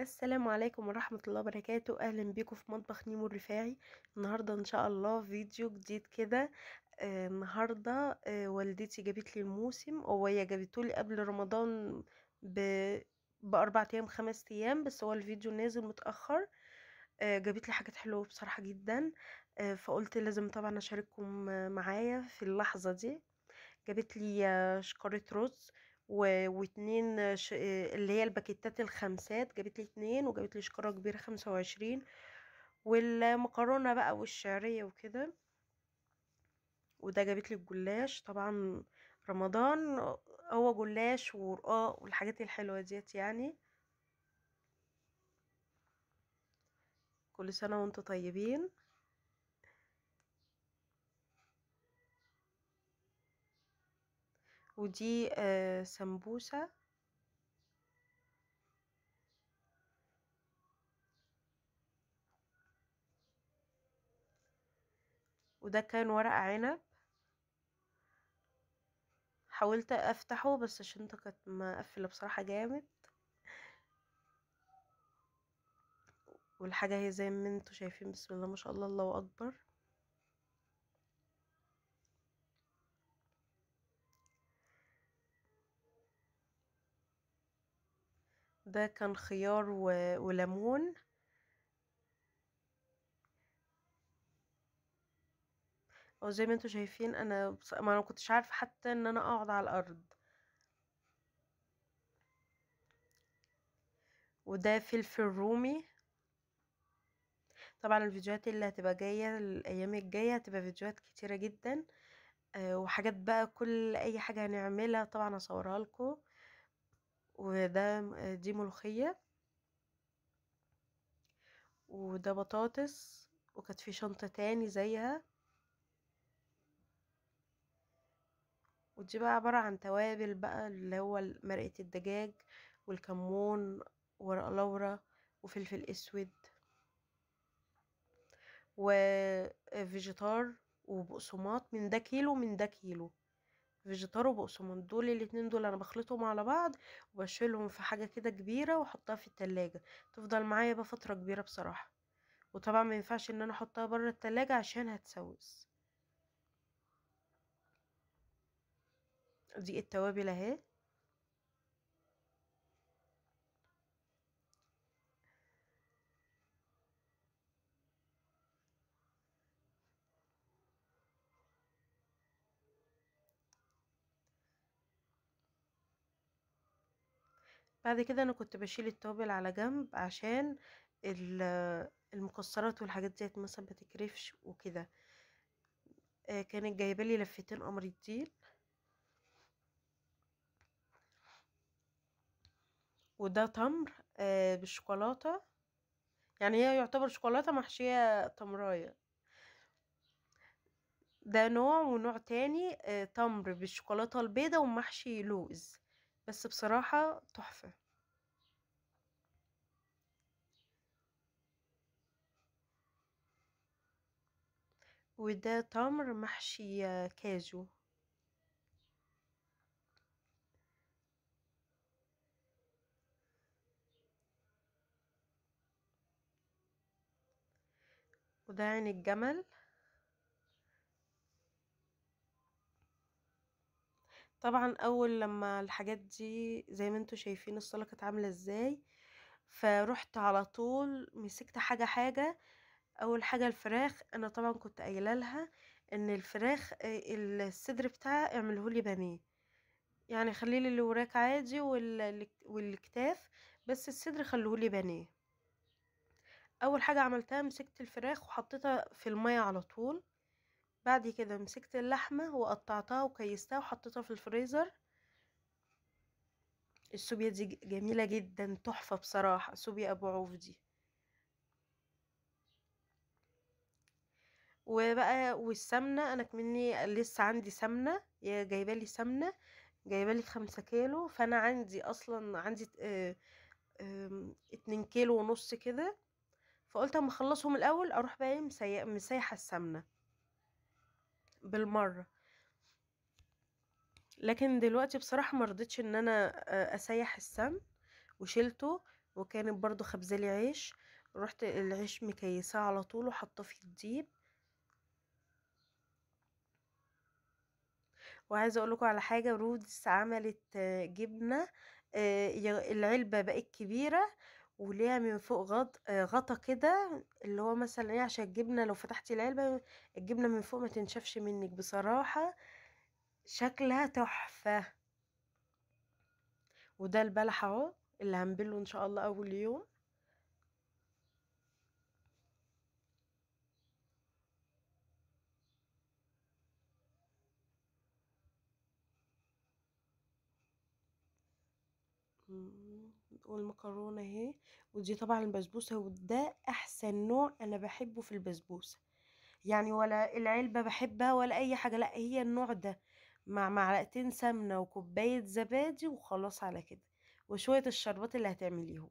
السلام عليكم ورحمة الله وبركاته أهلا بيكم في مطبخ نيمو الرفاعي النهاردة إن شاء الله فيديو جديد كده آه، النهاردة آه، والدتي جابت لي الموسم وهي جابته لي قبل رمضان ب... بأربع أيام خمس أيام بس هو الفيديو نازل متأخر آه، جابت لي حاجات حلوة بصراحة جدا فقلت لازم طبعا أشارككم معايا في اللحظة دي جابت لي شكارة رز و... واتنين ش... اللي هي الباكيتات الخمسات جابت لي اتنين وجابت لي شكاره كبيره خمسة وعشرين والمكرونه بقى والشعريه وكده وده جابت لي الجلاش طبعا رمضان هو جلاش ورقاق والحاجات الحلوه ديت يعني كل سنه وانتم طيبين ودي آه، سمبوسة وده كان ورق عنب حاولت افتحه بس الشنطة كانت مقفلة بصراحة جامد والحاجة هي زي ما انتوا شايفين بسم الله ما شاء الله الله اكبر ده كان خيار و... وليمون او زي ما انتوا شايفين انا بص... ما انا كنتش عارفه حتى ان انا اقعد على الارض وده فلفل رومي طبعا الفيديوهات اللي هتبقى جايه الايام الجايه هتبقى فيديوهات كتيره جدا آه، وحاجات بقى كل اي حاجه هنعملها طبعا هصورها لكم وده آه، دي ملوخية وده بطاطس وكانت في شنطة تاني زيها ودي بقى عبارة عن توابل بقى اللي هو مرقة الدجاج والكمون ورق لورا وفلفل اسود وفيجيتار آه، وبقسماط من ده كيلو من ده كيلو فيجيتار وبقسماط دول الاتنين دول انا بخلطهم على بعض وبشيلهم في حاجه كده كبيره واحطها في التلاجة تفضل معايا بقى فتره كبيره بصراحه وطبعا ما ينفعش ان انا احطها بره التلاجة عشان هتسوس دي التوابل اهي بعد كده انا كنت بشيل التوابل على جنب عشان المكسرات والحاجات ديت مثلا ما وكده كانت جايبه لي لفتين قمر الدين وده تمر بالشوكولاته يعني هي يعتبر شوكولاته محشيه تمرايه ده نوع ونوع تاني تمر بالشوكولاته البيضه ومحشي لوز بس بصراحة تحفة وده تمر محشي كاجو وده عين الجمل طبعا اول لما الحاجات دي زي ما انتوا شايفين الصاله كانت عامله ازاي فروحت على طول مسكت حاجه حاجه اول حاجه الفراخ انا طبعا كنت قايله لها ان الفراخ آه، الصدر بتاعها اعمله لي باميه يعني خلي لي الوراك وراك عادي والكتاف بس الصدر خلوه لي بانيه اول حاجه عملتها مسكت الفراخ وحطيتها في الميه على طول بعد كده مسكت اللحمة وقطعتها وكيستها وحطيتها في الفريزر السوبيا دي جميلة جدا تحفة بصراحة سوبيا ابو عوف دي وبقى والسمنة انا كمني لسه عندي سمنة يا جايبالي سمنة جايبالي خمسة كيلو فانا عندي اصلا عندي آه، اتنين كيلو ونص كده فقلت اما اخلصهم الاول اروح بقى إيه، مسيحة السمنة بالمرة لكن دلوقتي بصراحة مرضتش ان انا آه، اسيح السم وشيلته وكانت برضو خبزلي عيش رحت العيش مكيساه على طول وحطه في الديب وعايزه اقول لكم على حاجه رودس عملت آه، جبنه آه، العلبه بقت كبيره وليها من فوق غط آه، غطا كده اللي هو مثلا ايه عشان الجبنه لو فتحتي العلبه الجبنه من فوق ما تنشفش منك بصراحه شكلها تحفه وده البلح اهو اللي هنبله ان شاء الله اول يوم والمكرونه اهي ودي طبعا البسبوسه وده احسن نوع انا بحبه في البسبوسه يعني ولا العلبه بحبها ولا اي حاجه لا هي النوع ده مع معلقتين سمنه وكوبايه زبادي وخلاص على كده وشويه الشربات اللي هتعمليهم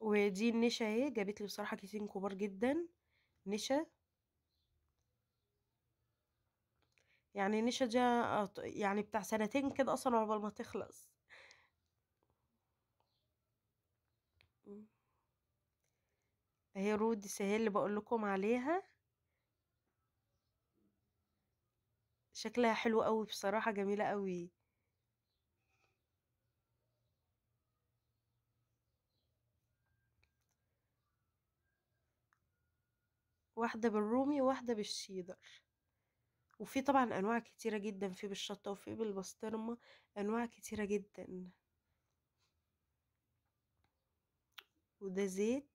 ودي النشا اهي جابت لي بصراحه كيسين كبار جدا نشا يعني نشا دي يعني بتاع سنتين كده اصلا عقبال ما تخلص اهي رودس اهي اللي بقول لكم عليها شكلها حلو قوي بصراحة جميلة قوي واحدة بالرومي وواحدة بالشيدر وفي طبعا انواع كتيرة جدا في بالشطة وفي بالبسطرمة انواع كتيرة جدا وده زيت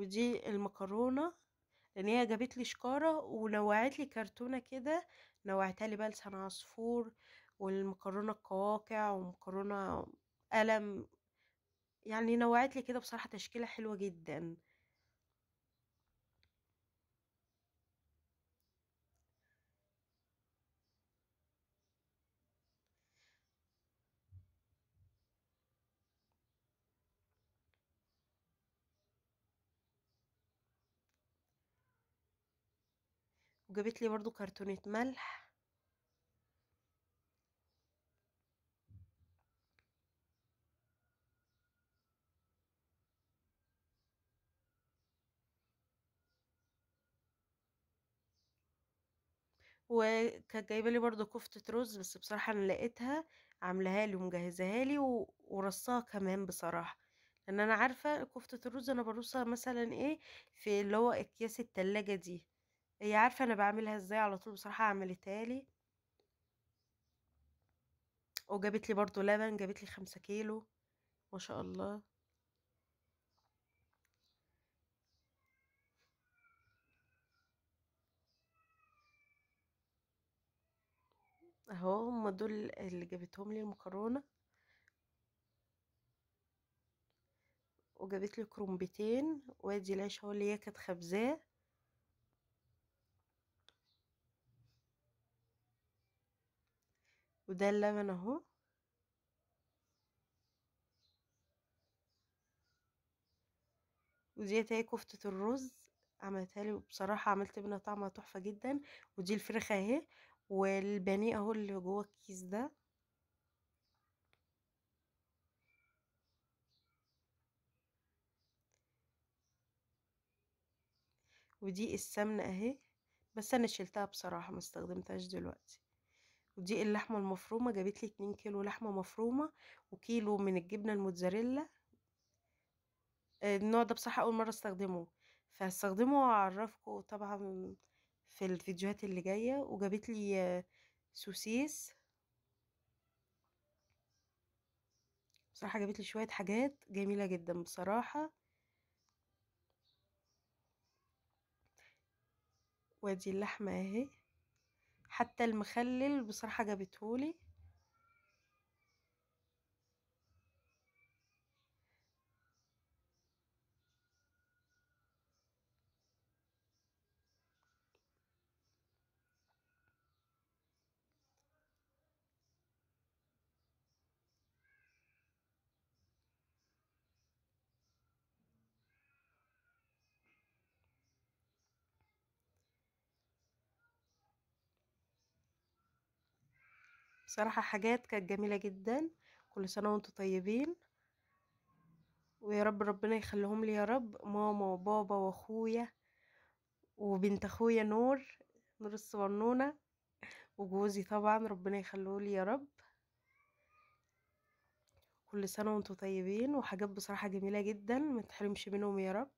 ودي المكرونة لان هي جابت لي شكارة ونوعت لي كرتونة كده نوعتها لي بقى لسان عصفور والمكرونة القواقع ومكرونة قلم يعني نوعت لي كده بصراحة تشكيلة حلوة جدا وجابت لي برضو كرتونة ملح وكانت جايبه لي برضو كفته رز بس بصراحه انا لقيتها عاملاها لي ومجهزاها لي و... ورصاها كمان بصراحه لان انا عارفه كفته الرز انا برصها مثلا ايه في اللي هو اكياس التلاجة دي هي عارفه انا بعملها ازاي على طول بصراحه عملتها لي وجابت لي برضو لبن جابت لي خمسة كيلو ما شاء الله اهو هما دول اللي جابتهم لي المكرونه وجابت لي كرومبتين وادي العيش هو اللي هي كانت خبزاه وده اللبن اهو وديت اهي كفتة الرز عملتها لي وبصراحة عملت منها طعمها تحفة جدا ودي الفرخة اهي والبانيه اهو اللي جوه الكيس ده ودي السمنة اهي بس انا شلتها بصراحة ما استخدمتهاش دلوقتي ودي اللحمة المفرومة جابت لي 2 كيلو لحمة مفرومة وكيلو من الجبنة الموتزاريلا آه، النوع ده بصراحة أول مرة استخدمه فهستخدمه وأعرفكم طبعا في الفيديوهات اللي جاية وجابت لي آه، سوسيس بصراحة جابت لي شوية حاجات جميلة جدا بصراحة وادي اللحمة اهي حتى المخلل بصراحة جابتهولي صراحة حاجات كانت جميلة جدا كل سنة وانتم طيبين ويا رب ربنا يخليهم لي يا رب ماما وبابا واخويا وبنت اخويا نور نور الصبنونة وجوزي طبعا ربنا يخليه لي يا رب كل سنة وانتم طيبين وحاجات بصراحة جميلة جدا ما تحرمش منهم يا رب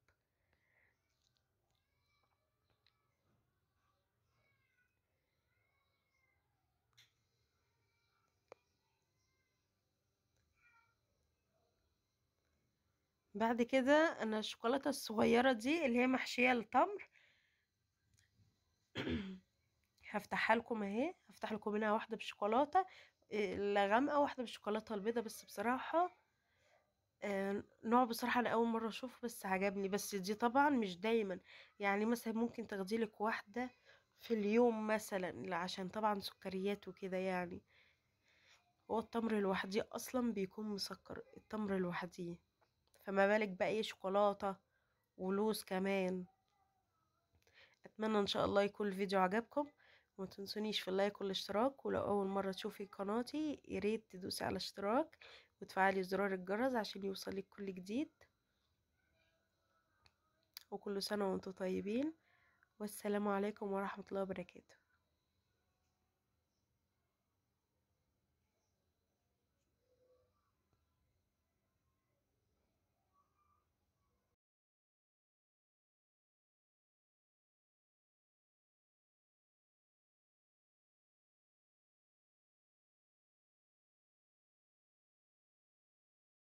بعد كده انا الشوكولاته الصغيره دي اللي هي محشيه التمر هفتحها لكم اهي هفتح لكم منها واحده بالشوكولاته الغامقه آه، واحده بالشوكولاته البيضه بس بصراحه آه، نوع بصراحه انا اول مره اشوفه بس عجبني بس دي طبعا مش دايما يعني مثلا ممكن تاخديلك واحده في اليوم مثلا عشان طبعا سكريات وكده يعني هو التمر لوحديه اصلا بيكون مسكر التمر لوحديه فما بالك بقى ايه شوكولاته ولوز كمان اتمنى ان شاء الله يكون الفيديو عجبكم وما تنسونيش في اللايك والاشتراك ولو اول مره تشوفي قناتي يا ريت تدوسي على اشتراك وتفعلي زرار الجرس عشان يوصلك كل جديد وكل سنه وانتم طيبين والسلام عليكم ورحمه الله وبركاته